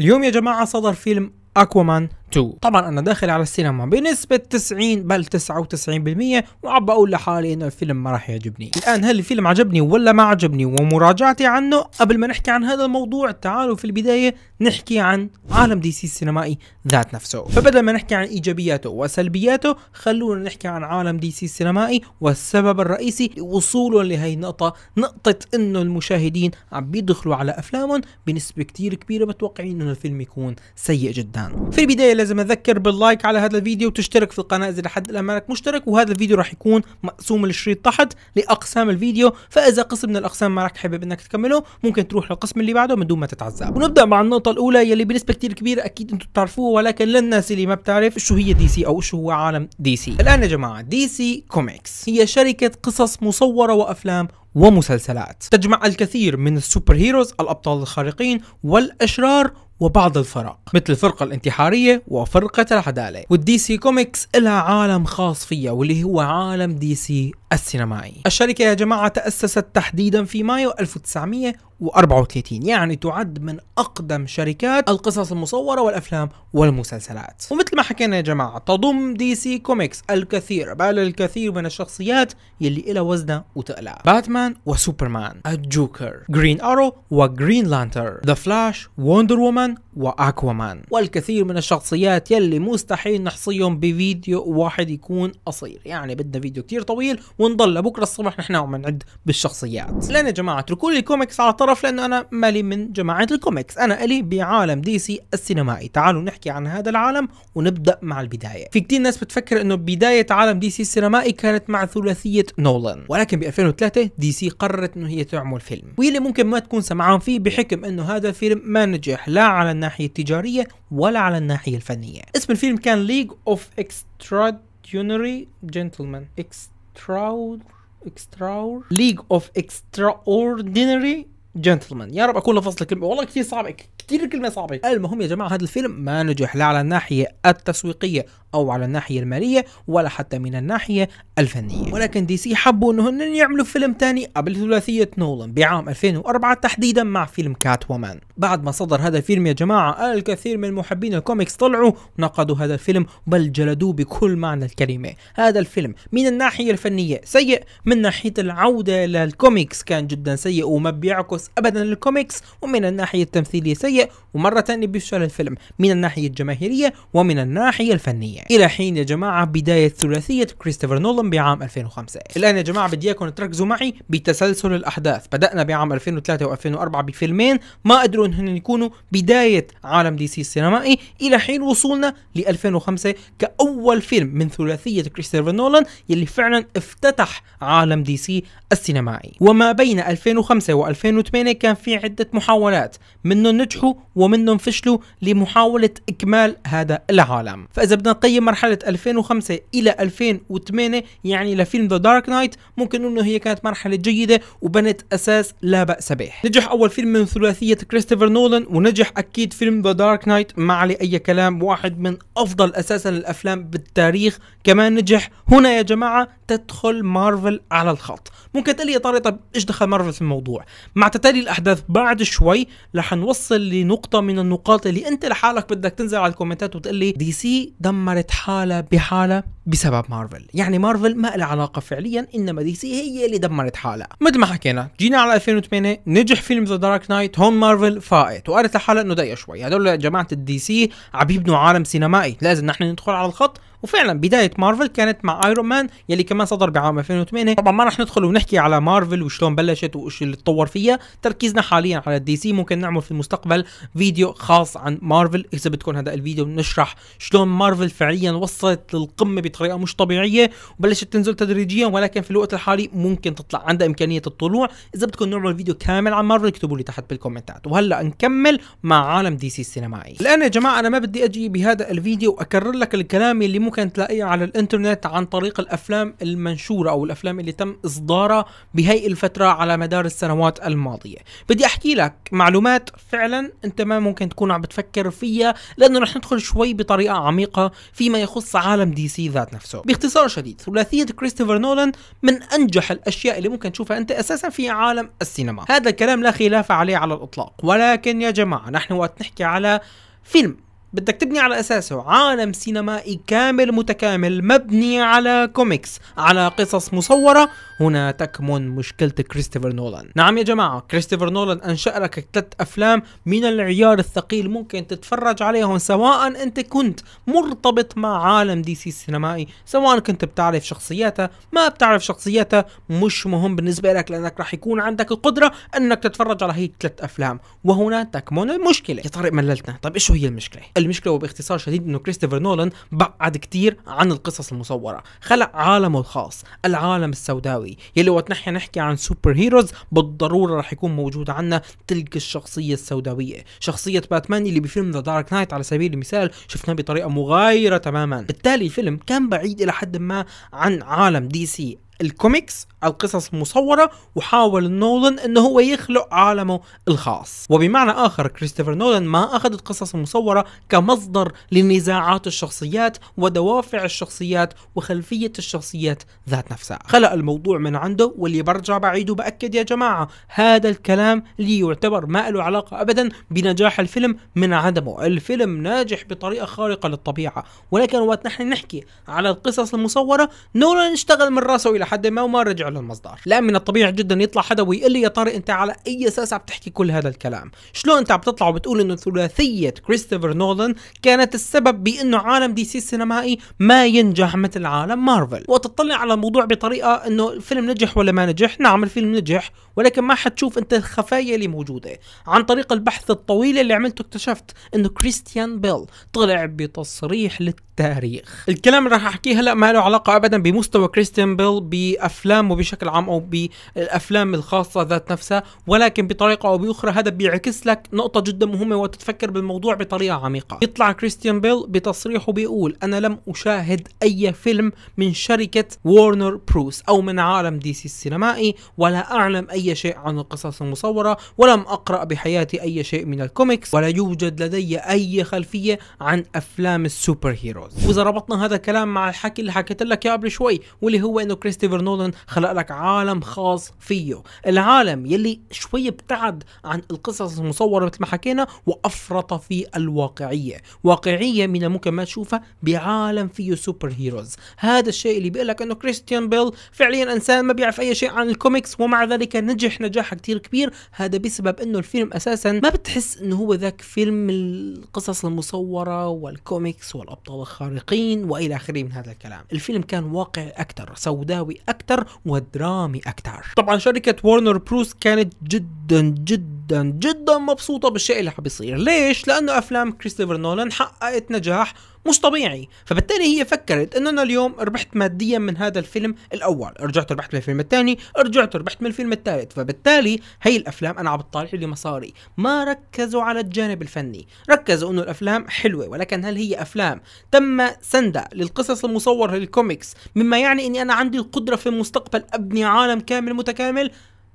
اليوم يا جماعة صدر فيلم أكوامان 2 طبعا انا داخل على السينما بنسبه 90 بل 99% وعم بقول لحالي انه الفيلم ما راح يعجبني الان هل الفيلم عجبني ولا ما عجبني ومراجعتي عنه قبل ما نحكي عن هذا الموضوع تعالوا في البدايه نحكي عن عالم دي سي السينمائي ذات نفسه فبدل ما نحكي عن ايجابياته وسلبياته خلونا نحكي عن عالم دي سي السينمائي والسبب الرئيسي لوصوله لهي النقطه نقطه انه المشاهدين عم بيدخلوا على افلامهم بنسبه كتير كبيره متوقعين انه الفيلم يكون سيء جدا في البدايه لازم اذكر باللايك على هذا الفيديو وتشترك في القناه اذا لحد الان مانك مشترك وهذا الفيديو راح يكون مقسوم الشريط تحت لاقسام الفيديو فاذا قسم من الاقسام ما راك حابب انك تكمله ممكن تروح للقسم اللي بعده من دون ما تتعذب ونبدا مع النقطه الاولى يلي بنسبه كثير كبيره اكيد انتم بتعرفوها ولكن للناس اللي ما بتعرف شو هي دي سي او شو هو عالم دي سي الان يا جماعه دي سي كوميكس هي شركه قصص مصوره وافلام ومسلسلات تجمع الكثير من السوبر هيروز الأبطال الخارقين والأشرار وبعض الفرق مثل الفرقة الانتحارية وفرقة العدالة والدي سي كوميكس لها عالم خاص فيها واللي هو عالم دي سي السينمائي الشركة يا جماعة تأسست تحديدا في مايو 1934 يعني تعد من أقدم شركات القصص المصورة والأفلام والمسلسلات ومثل مثل ما حكينا يا جماعة تضم دي سي كوميكس الكثير بل الكثير من الشخصيات يلي إلها وزنها وتقلع باتمان وسوبرمان الجوكر جرين أرو وجرين لانتر ذا فلاش وندر وومن وأكوامان والكثير من الشخصيات يلي مستحيل نحصيهم بفيديو واحد يكون قصير يعني بدنا فيديو كتير طويل ونضل لبكره الصبح نحن عم نعد بالشخصيات لان يا جماعه اتركوا لي الكوميكس على طرف لانه انا مالي من جماعه الكوميكس انا الي بعالم دي سي السينمائي تعالوا نحكي عن هذا العالم و ونبدا مع البدايه في كتير ناس بتفكر انه بدايه عالم دي سي السينمائي كانت مع ثلاثيه نولان ولكن ب 2003 دي سي قررت انه هي تعمل فيلم واللي ممكن ما تكون سمعان فيه بحكم انه هذا الفيلم ما نجح لا على الناحيه التجاريه ولا على الناحيه الفنيه اسم الفيلم كان ليج اوف اكستراديونري جنتلمان اكسترا اكستراور ليج اوف اكستراوردينري جنتلمان يا رب اكون لفظت الكلمه والله كثير صعبه كثير الكلمه صعبه المهم يا جماعه هذا الفيلم ما نجح لا على الناحيه التسويقيه او على الناحيه الماليه ولا حتى من الناحيه الفنيه ولكن دي سي حبوا انهم يعملوا فيلم ثاني قبل ثلاثيه نولان بعام 2004 تحديدا مع فيلم كات ومان بعد ما صدر هذا الفيلم يا جماعه الكثير من محبين الكوميكس طلعوا ونقدوا هذا الفيلم بل جلدوه بكل معنى الكلمه هذا الفيلم من الناحيه الفنيه سيء من ناحيه العوده للكوميكس كان جدا سيء وما بيعكس ابدا الكوميكس ومن الناحيه التمثيليه سيء ومره ثانيه بيفشل الفيلم من الناحيه الجماهيريه ومن الناحيه الفنيه الى حين يا جماعه بدايه ثلاثيه كريستوفر نولان بعام 2005 الان يا جماعه بدي اياكم تركزوا معي بتسلسل الاحداث بدانا بعام 2003 و2004 بفيلمين ما قدروا انهم يكونوا بدايه عالم دي سي السينمائي الى حين وصولنا ل 2005 كاول فيلم من ثلاثيه كريستوفر نولان يلي فعلا افتتح عالم دي سي السينمائي وما بين 2005 و2008 2008 كان في عدة محاولات منهم نجحوا ومنهم فشلوا لمحاولة إكمال هذا العالم فإذا بدنا نقيم مرحلة 2005 إلى 2008 يعني لفيلم ذا دارك نايت ممكن أنه هي كانت مرحلة جيدة وبنت أساس لا بأس به نجح أول فيلم من ثلاثية كريستوفر نولان ونجح أكيد فيلم ذا دارك نايت ما عليه أي كلام واحد من أفضل أساسا الأفلام بالتاريخ كمان نجح هنا يا جماعة تدخل مارفل على الخط ممكن تقلي يا طارق طب ايش دخل مارفل في الموضوع مع تتالي الاحداث بعد شوي رح نوصل لنقطه من النقاط اللي انت لحالك بدك تنزل على الكومنتات وتقلي دي سي دمرت حالها بحالها بسبب مارفل يعني مارفل ما لها علاقة فعليا إنما دي سي هي اللي دمرت حالها مثل ما حكينا جينا على 2008 نجح فيلم ذا دارك نايت هون مارفل فائت وقالت لحالها إنه دقيقة شوي هدول جماعة الدي سي عم يبنوا عالم سينمائي لازم نحن ندخل على الخط وفعلا بدايه مارفل كانت مع ايرون مان يلي كمان صدر بعام 2008 طبعا ما رح ندخل ونحكي على مارفل وشلون بلشت وايش اللي تطور فيها تركيزنا حاليا على الدي سي ممكن نعمل في المستقبل فيديو خاص عن مارفل اذا بدكم هذا الفيديو نشرح شلون مارفل فعليا وصلت للقمه بطريقه مش طبيعيه وبلشت تنزل تدريجيا ولكن في الوقت الحالي ممكن تطلع عندها امكانيه الطلوع اذا بدكم نعمل فيديو كامل عن مارفل اكتبوا لي تحت بالكومنتات وهلا نكمل مع عالم دي سي السينمائي الان يا جماعه انا ما بدي اجي بهذا الفيديو واكرر لك الكلام اللي ممكن تلاقيه على الانترنت عن طريق الافلام المنشوره او الافلام اللي تم اصدارها بهي الفتره على مدار السنوات الماضيه بدي احكي لك معلومات فعلا انت ما ممكن تكون عم بتفكر فيها لانه رح ندخل شوي بطريقه عميقه فيما يخص عالم دي سي ذات الحلقات نفسه باختصار شديد ثلاثيه كريستوفر نولان من انجح الاشياء اللي ممكن تشوفها انت اساسا في عالم السينما هذا الكلام لا خلاف عليه على الاطلاق ولكن يا جماعه نحن وقت نحكي على فيلم بدك تبني على اساسه عالم سينمائي كامل متكامل مبني على كوميكس على قصص مصوره هنا تكمن مشكله كريستوفر نولان نعم يا جماعه كريستوفر نولان انشا لك ثلاث افلام من العيار الثقيل ممكن تتفرج عليهم سواء انت كنت مرتبط مع عالم دي سي السينمائي سواء كنت بتعرف شخصياتها ما بتعرف شخصياتها مش مهم بالنسبه لك لانك راح يكون عندك القدره انك تتفرج على هي ثلاث افلام وهنا تكمن المشكله يا طارق مللتنا طيب ايش هي المشكله المشكله وباختصار شديد انه كريستوفر نولان بعد كتير عن القصص المصوره خلق عالمه الخاص العالم السوداوي يلي وقت نحن نحكي عن سوبر هيروز بالضروره رح يكون موجود عنا تلك الشخصيه السوداويه شخصيه باتمان اللي بفيلم ذا دارك نايت على سبيل المثال شفناه بطريقه مغايره تماما بالتالي الفيلم كان بعيد الى حد ما عن عالم دي سي الكوميكس أو قصص مصورة وحاول نولان أن هو يخلق عالمه الخاص وبمعنى آخر كريستوفر نولان ما أخذ القصص المصورة كمصدر لنزاعات الشخصيات ودوافع الشخصيات وخلفية الشخصيات ذات نفسها خلق الموضوع من عنده واللي برجع بعيد وبأكد يا جماعة هذا الكلام اللي يعتبر ما له علاقة أبدا بنجاح الفيلم من عدمه الفيلم ناجح بطريقة خارقة للطبيعة ولكن وقت نحن نحكي على القصص المصورة نولان اشتغل من راسه إلى لحد ما وما رجع له المصدر لا من الطبيعي جدا يطلع حدا ويقول لي يا طارق انت على اي اساس عم تحكي كل هذا الكلام شلون انت عم تطلع وبتقول انه ثلاثيه كريستوفر نولان كانت السبب بانه عالم دي سي السينمائي ما ينجح مثل عالم مارفل وتطلع على الموضوع بطريقه انه الفيلم نجح ولا ما نجح نعم الفيلم نجح ولكن ما حتشوف انت الخفايا اللي موجوده عن طريق البحث الطويل اللي عملته اكتشفت انه كريستيان بيل طلع بتصريح للتاريخ الكلام اللي راح احكيه هلا ما له علاقه ابدا بمستوى كريستيان بيل بافلام وبشكل عام او بالافلام الخاصه ذات نفسها ولكن بطريقه او باخرى هذا بيعكس لك نقطه جدا مهمه وتتفكر بالموضوع بطريقه عميقه بيطلع كريستيان بيل بتصريحه بيقول انا لم اشاهد اي فيلم من شركه وارنر بروس او من عالم دي سي السينمائي ولا اعلم اي شيء عن القصص المصوره ولم اقرا بحياتي اي شيء من الكوميكس ولا يوجد لدي اي خلفيه عن افلام السوبر هيروز واذا ربطنا هذا الكلام مع الحكي اللي حكيت لك اياه قبل شوي واللي هو انه كريستيان كريستوفر نولان خلق لك عالم خاص فيه العالم يلي شوي ابتعد عن القصص المصورة مثل ما حكينا وأفرط في الواقعية واقعية من الممكن ما تشوفها بعالم فيه سوبر هيروز هذا الشيء اللي بيقول لك انه كريستيان بيل فعليا انسان ما بيعرف اي شيء عن الكوميكس ومع ذلك نجح نجاح كتير كبير هذا بسبب انه الفيلم اساسا ما بتحس انه هو ذاك فيلم القصص المصورة والكوميكس والابطال الخارقين والى اخره من هذا الكلام الفيلم كان واقع اكثر سوداوي مأساوي أكتر ودرامي أكتر طبعا شركة وارنر بروس كانت جدا جدا جدا جدا مبسوطة بالشيء اللي عم بيصير ليش؟ لأنه أفلام كريستوفر نولان حققت نجاح مش طبيعي فبالتالي هي فكرت انه انا اليوم ربحت ماديا من هذا الفيلم الاول رجعت ربحت من الفيلم الثاني رجعت ربحت من الفيلم الثالث فبالتالي هي الافلام انا عم بطالع لي مصاري ما ركزوا على الجانب الفني ركزوا انه الافلام حلوه ولكن هل هي افلام تم سندها للقصص المصوره للكوميكس مما يعني اني انا عندي القدره في المستقبل ابني عالم كامل متكامل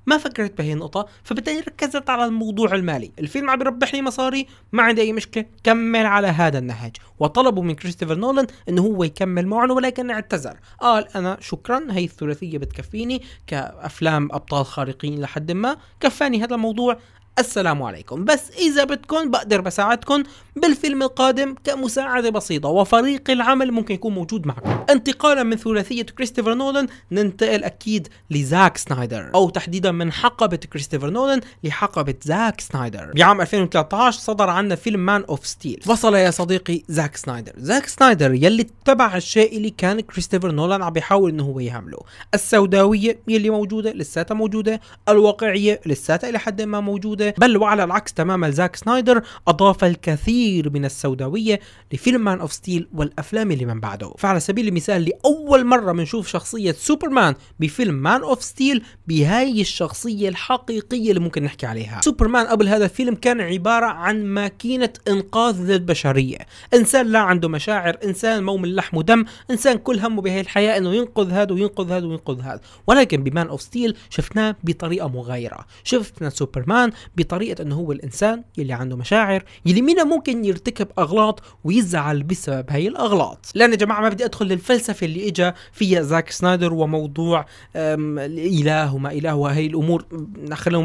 ما فكرت بهي النقطة فبالتالي ركزت على الموضوع المالي الفيلم عم بيربح لي مصاري ما عندي أي مشكلة كمل على هذا النهج وطلبوا من كريستوفر نولان أنه هو يكمل معهم ولكن اعتذر قال أنا شكرا هي الثلاثية بتكفيني كأفلام أبطال خارقين لحد ما كفاني هذا الموضوع السلام عليكم بس إذا بدكم بقدر بساعدكم بالفيلم القادم كمساعدة بسيطة وفريق العمل ممكن يكون موجود معكم انتقالا من ثلاثية كريستوفر نولان ننتقل أكيد لزاك سنايدر أو تحديدا من حقبة كريستوفر نولان لحقبة زاك سنايدر بعام 2013 صدر عنا فيلم مان أوف ستيل وصل يا صديقي زاك سنايدر زاك سنايدر يلي اتبع الشيء اللي كان كريستوفر نولان عم بيحاول انه هو يعمله السوداوية يلي موجودة لساتها موجودة الواقعية لساتها إلى حد ما موجودة الجديدة بل وعلى العكس تماما زاك سنايدر أضاف الكثير من السوداوية لفيلم مان أوف ستيل والأفلام اللي من بعده فعلى سبيل المثال لأول مرة بنشوف شخصية سوبرمان بفيلم مان أوف ستيل بهاي الشخصية الحقيقية اللي ممكن نحكي عليها سوبرمان قبل هذا الفيلم كان عبارة عن ماكينة إنقاذ للبشرية إنسان لا عنده مشاعر إنسان مو من لحم ودم انسان كل همه بهي الحياه انه ينقذ هذا وينقذ هذا وينقذ هذا ولكن بمان اوف ستيل شفناه بطريقه مغايره شفنا سوبرمان بطريقه انه هو الانسان يلي عنده مشاعر يلي منا ممكن يرتكب اغلاط ويزعل بسبب هي الاغلاط لان يا جماعه ما بدي ادخل للفلسفه اللي اجى فيها زاك سنايدر وموضوع الاله وما اله وهي الامور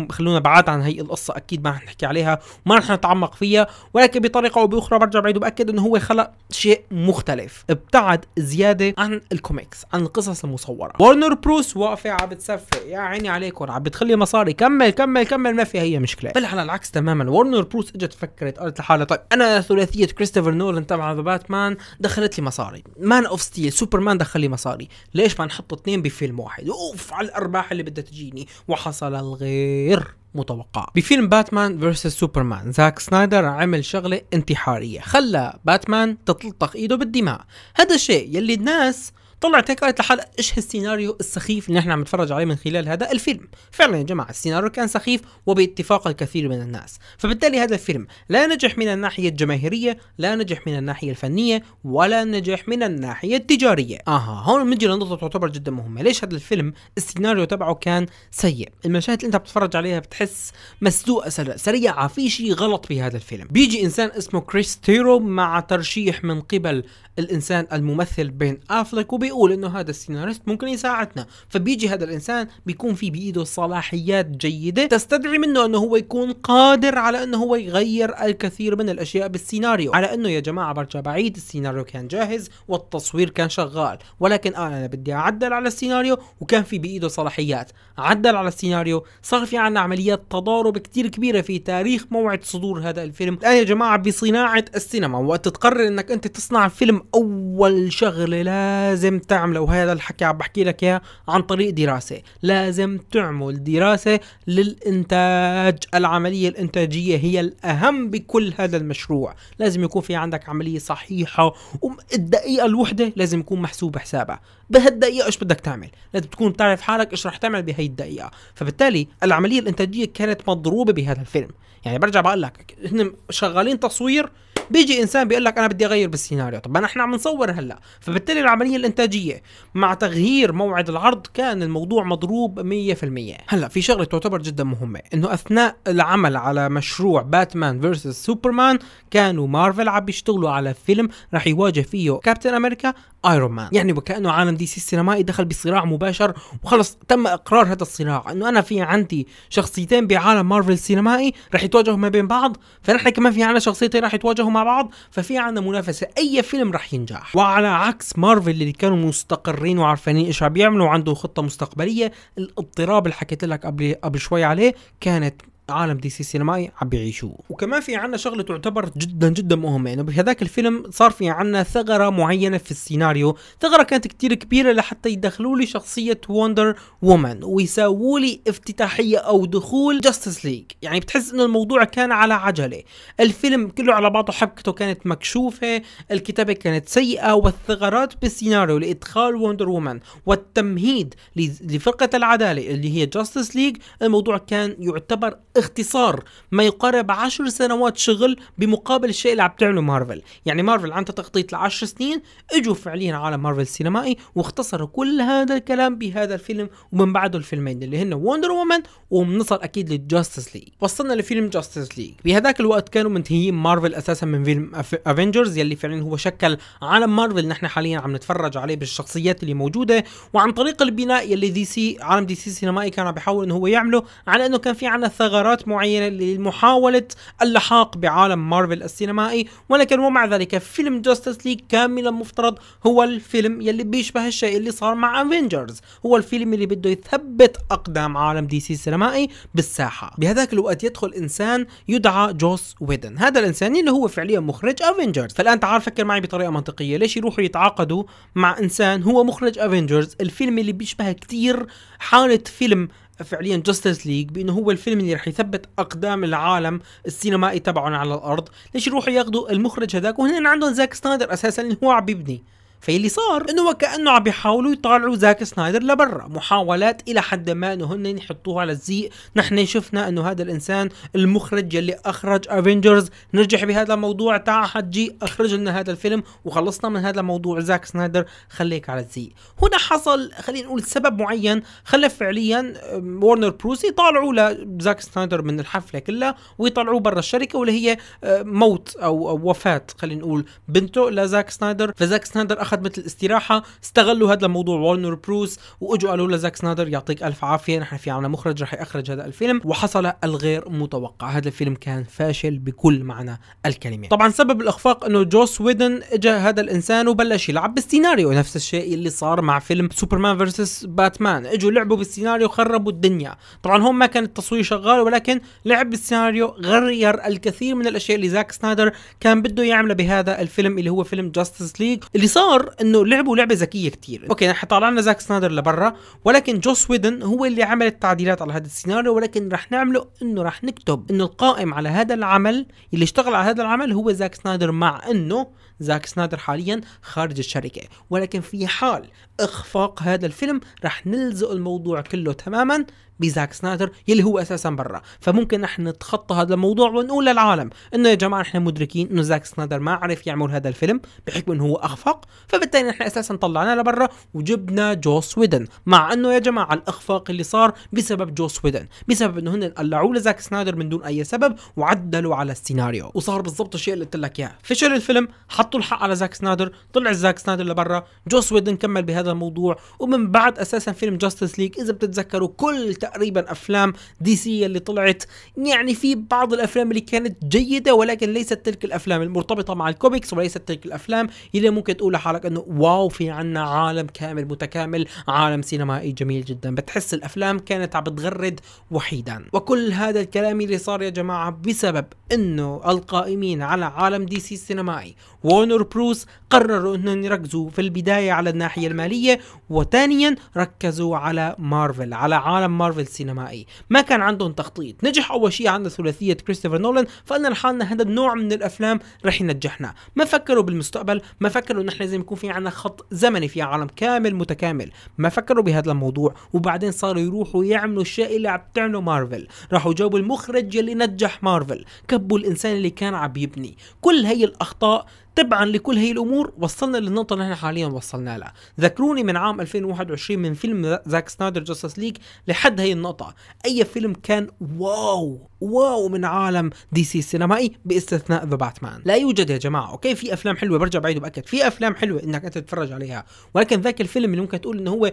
خلونا بعاد عن هي القصه اكيد ما رح نحكي عليها وما رح نتعمق فيها ولكن بطريقه او باخرى برجع بعيد وباكد انه هو خلق شيء مختلف ابتعد زياده عن الكوميكس عن القصص المصوره وارنر بروس واقفه عم بتسفق يا عيني عليكم عم بتخلي مصاري كمل كمل كمل ما في هي مشكله الاخلاق بل على العكس تماما ورنر بروس اجت فكرت قالت لحالها طيب انا ثلاثيه كريستوفر نولان تبع ذا باتمان دخلت لي مصاري مان اوف ستيل سوبرمان دخل لي مصاري ليش ما نحط اثنين بفيلم واحد اوف على الارباح اللي بدها تجيني وحصل الغير متوقع بفيلم باتمان فيرسس سوبرمان زاك سنايدر عمل شغلة انتحارية خلى باتمان تتلطخ ايده بالدماء هذا الشيء يلي الناس طلعت هيك قالت لحالها ايش هالسيناريو السخيف اللي نحن عم نتفرج عليه من خلال هذا الفيلم فعلا يا جماعه السيناريو كان سخيف وباتفاق الكثير من الناس فبالتالي هذا الفيلم لا نجح من الناحيه الجماهيريه لا نجح من الناحيه الفنيه ولا نجح من الناحيه التجاريه اها هون بنجي لنقطه تعتبر جدا مهمه ليش هذا الفيلم السيناريو تبعه كان سيء المشاهد اللي انت بتتفرج عليها بتحس مسلوقه سريعه في شيء غلط بهذا الفيلم بيجي انسان اسمه كريس تيرو مع ترشيح من قبل الانسان الممثل بين افلك وبيقول انه هذا السيناريست ممكن يساعدنا فبيجي هذا الانسان بيكون في بايده صلاحيات جيده تستدعي منه انه هو يكون قادر على انه هو يغير الكثير من الاشياء بالسيناريو على انه يا جماعه برجع بعيد السيناريو كان جاهز والتصوير كان شغال ولكن آه أنا بدي اعدل على السيناريو وكان في بايده صلاحيات عدل على السيناريو صار في عنا عمليات تضارب كتير كبيره في تاريخ موعد صدور هذا الفيلم الان يا جماعه بصناعه السينما وقت تقرر انك انت تصنع فيلم اول شغله لازم تعمله وهذا الحكي عم بحكي لك اياه عن طريق دراسه لازم تعمل دراسه للانتاج العمليه الانتاجيه هي الاهم بكل هذا المشروع لازم يكون في عندك عمليه صحيحه والدقيقه الوحده لازم يكون محسوب حسابها بهالدقيقه ايش بدك تعمل لازم تكون تعرف حالك ايش رح تعمل بهي الدقيقه فبالتالي العمليه الانتاجيه كانت مضروبه بهذا الفيلم يعني برجع بقول لك هن شغالين تصوير بيجي انسان بيقول لك انا بدي اغير بالسيناريو طب انا احنا عم نصور هلا فبالتالي العمليه الانتاجيه مع تغيير موعد العرض كان الموضوع مضروب 100% هلا في شغله تعتبر جدا مهمه انه اثناء العمل على مشروع باتمان فيرسس سوبرمان كانوا مارفل عم بيشتغلوا على فيلم رح يواجه فيه كابتن امريكا ايرون مان يعني وكانه عالم دي سي السينمائي دخل بصراع مباشر وخلص تم اقرار هذا الصراع انه انا في عندي شخصيتين بعالم مارفل السينمائي رح يتواجهوا ما بين بعض فنحن كمان في عندنا شخصيتين رح يتواجهوا مع بعض ففي عندنا منافسه اي فيلم رح ينجح وعلى عكس مارفل اللي كانوا مستقرين وعارفين ايش عم بيعملوا وعندهم خطه مستقبليه الاضطراب اللي حكيت لك قبل قبل شوي عليه كانت عالم دي سي سينمائي عم بيعيشوه وكمان في عنا شغله تعتبر جدا جدا مهمه انه بهذاك الفيلم صار في عنا ثغره معينه في السيناريو ثغره كانت كتير كبيره لحتى يدخلوا لي شخصيه وندر وومن ويساووا لي افتتاحيه او دخول جاستس ليج يعني بتحس انه الموضوع كان على عجله الفيلم كله على بعضه حبكته كانت مكشوفه الكتابه كانت سيئه والثغرات بالسيناريو لادخال وندر وومن والتمهيد لفرقه العداله اللي هي جاستس ليج الموضوع كان يعتبر باختصار ما يقارب عشر سنوات شغل بمقابل الشيء اللي عم تعمله مارفل يعني مارفل عندها تخطيط لعشر سنين اجوا فعليا عالم مارفل السينمائي واختصروا كل هذا الكلام بهذا الفيلم ومن بعده الفيلمين اللي هن وندر وومن وبنصل اكيد للجاستس ليج وصلنا لفيلم جاستس ليج بهذاك الوقت كانوا منتهيين مارفل اساسا من فيلم افنجرز يلي فعليا هو شكل عالم مارفل نحن حاليا عم نتفرج عليه بالشخصيات اللي موجوده وعن طريق البناء يلي دي سي عالم دي سي السينمائي كان عم بيحاول انه هو يعمله على انه كان في عنا ثغرات مهارات معينة لمحاولة اللحاق بعالم مارفل السينمائي ولكن ومع ذلك فيلم جاستس ليج كاملا مفترض هو الفيلم يلي بيشبه الشيء اللي صار مع افنجرز هو الفيلم اللي بده يثبت اقدام عالم دي سي السينمائي بالساحة بهذاك الوقت يدخل انسان يدعى جوس ويدن هذا الانسان اللي هو فعليا مخرج افنجرز فالان تعال فكر معي بطريقة منطقية ليش يروحوا يتعاقدوا مع انسان هو مخرج افنجرز الفيلم اللي بيشبه كتير حالة فيلم فعليا جاستس ليج بانه هو الفيلم اللي رح يثبت اقدام العالم السينمائي تبعهم على الارض ليش يروحوا ياخذوا المخرج هذاك وهنا عندهم زاك سنايدر اساسا اللي هو عم يبني فاللي صار انه وكانه عم بيحاولوا يطالعوا زاك سنايدر لبرا محاولات الى حد ما انه هن يحطوه على الزيق نحن شفنا انه هذا الانسان المخرج اللي اخرج افنجرز نجح بهذا الموضوع تاع حجي اخرج لنا هذا الفيلم وخلصنا من هذا الموضوع زاك سنايدر خليك على الزيق هنا حصل خلينا نقول سبب معين خلى فعليا وورنر بروس يطالعوا لزاك سنايدر من الحفله كلها ويطلعوا برا الشركه واللي هي موت أو وفاه خلينا نقول بنته لزاك سنايدر فزاك سنايدر اخذ مثل استراحه استغلوا هذا الموضوع وارنر بروس واجوا قالوا لزاك سنايدر يعطيك الف عافيه نحن في عنا مخرج رح يخرج هذا الفيلم وحصل الغير متوقع هذا الفيلم كان فاشل بكل معنى الكلمه طبعا سبب الاخفاق انه جوس ويدن اجى هذا الانسان وبلش يلعب بالسيناريو نفس الشيء اللي صار مع فيلم سوبرمان فيرسس باتمان اجوا لعبوا بالسيناريو خربوا الدنيا طبعا هون ما كان التصوير شغال ولكن لعب بالسيناريو غير الكثير من الاشياء اللي زاك سنايدر كان بده يعمله بهذا الفيلم اللي هو فيلم جاستس ليج اللي صار سنايدر انه لعبوا لعبه ذكيه كتير اوكي رح طلعنا زاك سنايدر لبرا ولكن جوس ويدن هو اللي عمل التعديلات على هذا السيناريو ولكن رح نعمله انه رح نكتب انه القائم على هذا العمل اللي اشتغل على هذا العمل هو زاك سنايدر مع انه زاك سنايدر حاليا خارج الشركة ولكن في حال إخفاق هذا الفيلم رح نلزق الموضوع كله تماما بزاك سنايدر يلي هو اساسا برا فممكن نحن نتخطى هذا الموضوع ونقول للعالم انه يا جماعه نحن مدركين انه زاك سنايدر ما عرف يعمل هذا الفيلم بحكم انه هو اخفق فبالتالي نحن اساسا طلعناه لبرا وجبنا جو سويدن مع انه يا جماعه الاخفاق اللي صار بسبب جو سويدن بسبب انه هن قلعوا لزاك سنايدر من دون اي سبب وعدلوا على السيناريو وصار بالضبط الشيء اللي قلت لك اياه فشل الفيلم حط حطوا الحق على زاك سنايدر طلع زاك سنايدر لبرا جوس ويدن كمل بهذا الموضوع ومن بعد اساسا فيلم جاستس ليج اذا بتتذكروا كل تقريبا افلام دي سي اللي طلعت يعني في بعض الافلام اللي كانت جيده ولكن ليست تلك الافلام المرتبطه مع الكوميكس وليست تلك الافلام اللي ممكن تقول لحالك انه واو في عنا عالم كامل متكامل عالم سينمائي جميل جدا بتحس الافلام كانت عم بتغرد وحيدا وكل هذا الكلام اللي صار يا جماعه بسبب انه القائمين على عالم دي سي السينمائي وهونر بروس قرروا انهم يركزوا في البداية على الناحية المالية وثانيا ركزوا على مارفل على عالم مارفل السينمائي ما كان عندهم تخطيط نجح اول شيء عندنا ثلاثية كريستوفر نولان فقلنا لحالنا هذا النوع من الافلام رح ينجحنا ما فكروا بالمستقبل ما فكروا نحن لازم يكون في عندنا خط زمني في عالم كامل متكامل ما فكروا بهذا الموضوع وبعدين صاروا يروحوا يعملوا الشيء اللي عم تعمله مارفل راحوا جابوا المخرج اللي نجح مارفل كبوا الانسان اللي كان عم يبني كل هي الاخطاء طبعا لكل هي الامور وصلنا للنقطه اللي احنا حاليا وصلنا لها ذكروني من عام 2021 من فيلم زاك سنايدر جاستس ليج لحد هي النقطه اي فيلم كان واو واو من عالم دي سي السينمائي باستثناء ذا باتمان لا يوجد يا جماعه اوكي في افلام حلوه برجع بعيد وباكد في افلام حلوه انك انت تتفرج عليها ولكن ذاك الفيلم اللي ممكن تقول انه هو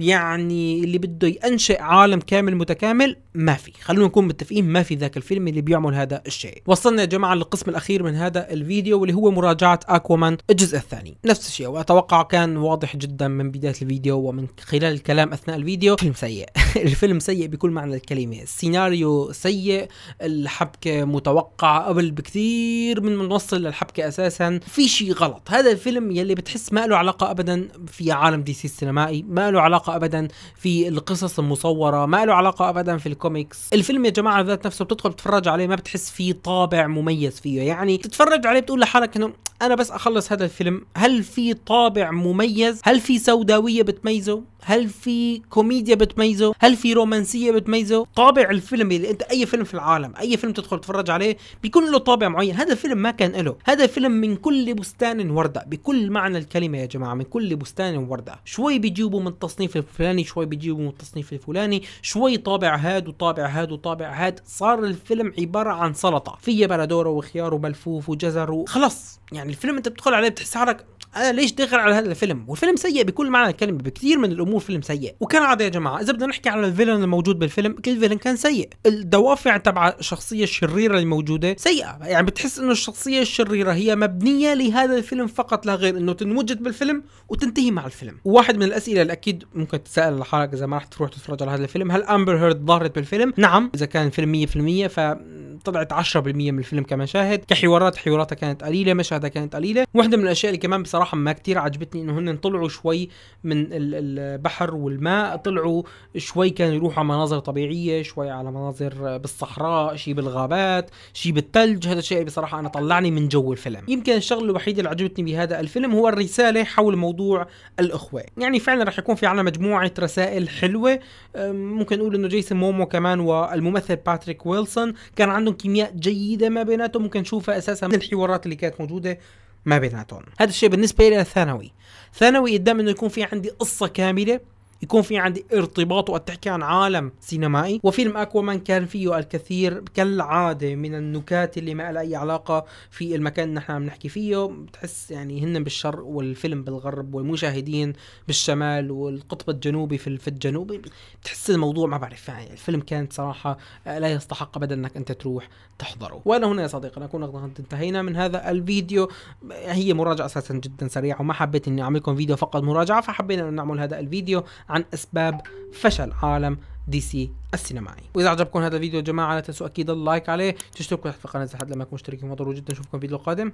يعني اللي بده ينشئ عالم كامل متكامل ما في خلونا نكون متفقين ما في ذاك الفيلم اللي بيعمل هذا الشيء وصلنا يا جماعه للقسم الاخير من هذا الفيديو واللي هو مراد مراجعة أكوامان الجزء الثاني نفس الشيء وأتوقع كان واضح جدا من بداية الفيديو ومن خلال الكلام أثناء الفيديو فيلم سيء الفيلم سيء بكل معنى الكلمة السيناريو سيء الحبكة متوقعة قبل بكثير من منوصل نوصل للحبكة أساسا في شيء غلط هذا الفيلم يلي بتحس ما له علاقة أبدا في عالم دي سي السينمائي ما له علاقة أبدا في القصص المصورة ما له علاقة أبدا في الكوميكس الفيلم يا جماعة ذات نفسه بتدخل بتتفرج عليه ما بتحس فيه طابع مميز فيه يعني تتفرج عليه بتقول لحالك انه انا بس اخلص هذا الفيلم هل في طابع مميز هل في سوداويه بتميزه هل في كوميديا بتميزه هل في رومانسيه بتميزه طابع الفيلم اللي انت اي فيلم في العالم اي فيلم تدخل تتفرج عليه بيكون له طابع معين هذا الفيلم ما كان له هذا الفيلم من كل بستان ورده بكل معنى الكلمه يا جماعه من كل بستان ورده شوي بيجيبوا من التصنيف الفلاني شوي بيجيبوا من التصنيف الفلاني شوي طابع هاد وطابع هاد وطابع هاد صار الفيلم عباره عن سلطه فيه بلدوره وخيار وملفوف وجزر وخلص يعني الفيلم انت بتدخل عليه بتحس حالك انا ليش داخل على هذا الفيلم والفيلم سيء بكل معنى الكلمه بكثير من الامور فيلم سيء وكالعاده يا جماعه اذا بدنا نحكي على الفيلن الموجود بالفيلم كل فيلن كان سيء الدوافع تبع الشخصيه الشريره الموجوده سيئه يعني بتحس انه الشخصيه الشريره هي مبنيه لهذا الفيلم فقط لا غير انه تنوجد بالفيلم وتنتهي مع الفيلم واحد من الاسئله اللي اكيد ممكن تسال لحالك اذا ما رح تروح تتفرج على هذا الفيلم هل امبر هيرد ظهرت بالفيلم نعم اذا كان الفيلم 100% فطلعت 10% من الفيلم كمشاهد كحوارات حواراتها كانت قليله مشاهدها كانت قليله واحده من الاشياء اللي كمان بصراحه صراحة ما كتير عجبتني انه هن طلعوا شوي من البحر والماء طلعوا شوي كانوا يروحوا على مناظر طبيعيه شوي على مناظر بالصحراء شي بالغابات شي بالثلج هذا الشيء بصراحه انا طلعني من جو الفيلم يمكن الشغله الوحيده اللي عجبتني بهذا الفيلم هو الرساله حول موضوع الاخوه يعني فعلا رح يكون في عنا مجموعه رسائل حلوه ممكن نقول انه جيسون مومو كمان والممثل باتريك ويلسون كان عندهم كيمياء جيده ما بيناتهم ممكن نشوفها اساسا من الحوارات اللي كانت موجوده ما بيناتهم هذا الشيء بالنسبه لي ثانوي ثانوي قدام انه يكون في عندي قصه كامله يكون في عندي ارتباط وقت تحكي عن عالم سينمائي وفيلم اكوامان كان فيه الكثير كالعاده من النكات اللي ما لها اي علاقه في المكان اللي نحن عم نحكي فيه بتحس يعني هن بالشرق والفيلم بالغرب والمشاهدين بالشمال والقطب الجنوبي في الجنوب بتحس الموضوع ما بعرف يعني الفيلم كان صراحه لا يستحق ابدا انك انت تروح تحضره وانا هنا يا صديقي نكون قد انتهينا من هذا الفيديو هي مراجعه اساسا جدا سريعه وما حبيت اني اعمل لكم فيديو فقط مراجعه فحبينا نعمل هذا الفيديو عن أسباب فشل عالم دي سي السينمائي واذا عجبكم هذا الفيديو يا جماعه لا تنسوا اكيد اللايك عليه تشتركوا تحت في القناه لحد لما تكونوا مشتركين وضروري جدا نشوفكم في الفيديو القادم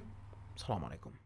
السلام عليكم